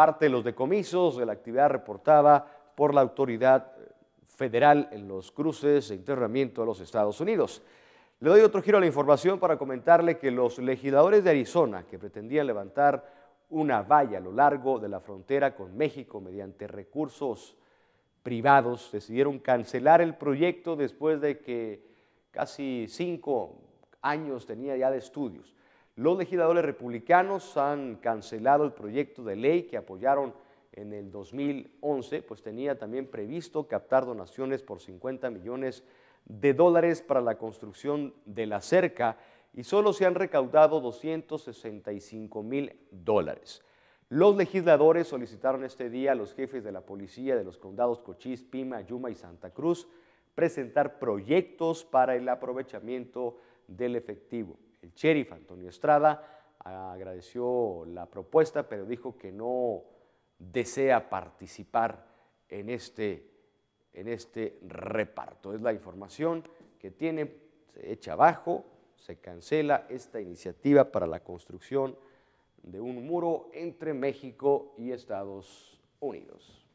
parte de los decomisos de la actividad reportada por la autoridad eh, federal en los cruces de internamiento a los Estados Unidos. Le doy otro giro a la información para comentarle que los legisladores de Arizona que pretendían levantar una valla a lo largo de la frontera con México mediante recursos privados decidieron cancelar el proyecto después de que casi cinco años tenía ya de estudios. Los legisladores republicanos han cancelado el proyecto de ley que apoyaron en el 2011, pues tenía también previsto captar donaciones por 50 millones de dólares para la construcción de la cerca y solo se han recaudado 265 mil dólares. Los legisladores solicitaron este día a los jefes de la policía de los condados Cochís, Pima, Yuma y Santa Cruz presentar proyectos para el aprovechamiento del efectivo. El sheriff Antonio Estrada agradeció la propuesta, pero dijo que no desea participar en este, en este reparto. Es la información que tiene, se echa abajo, se cancela esta iniciativa para la construcción de un muro entre México y Estados Unidos.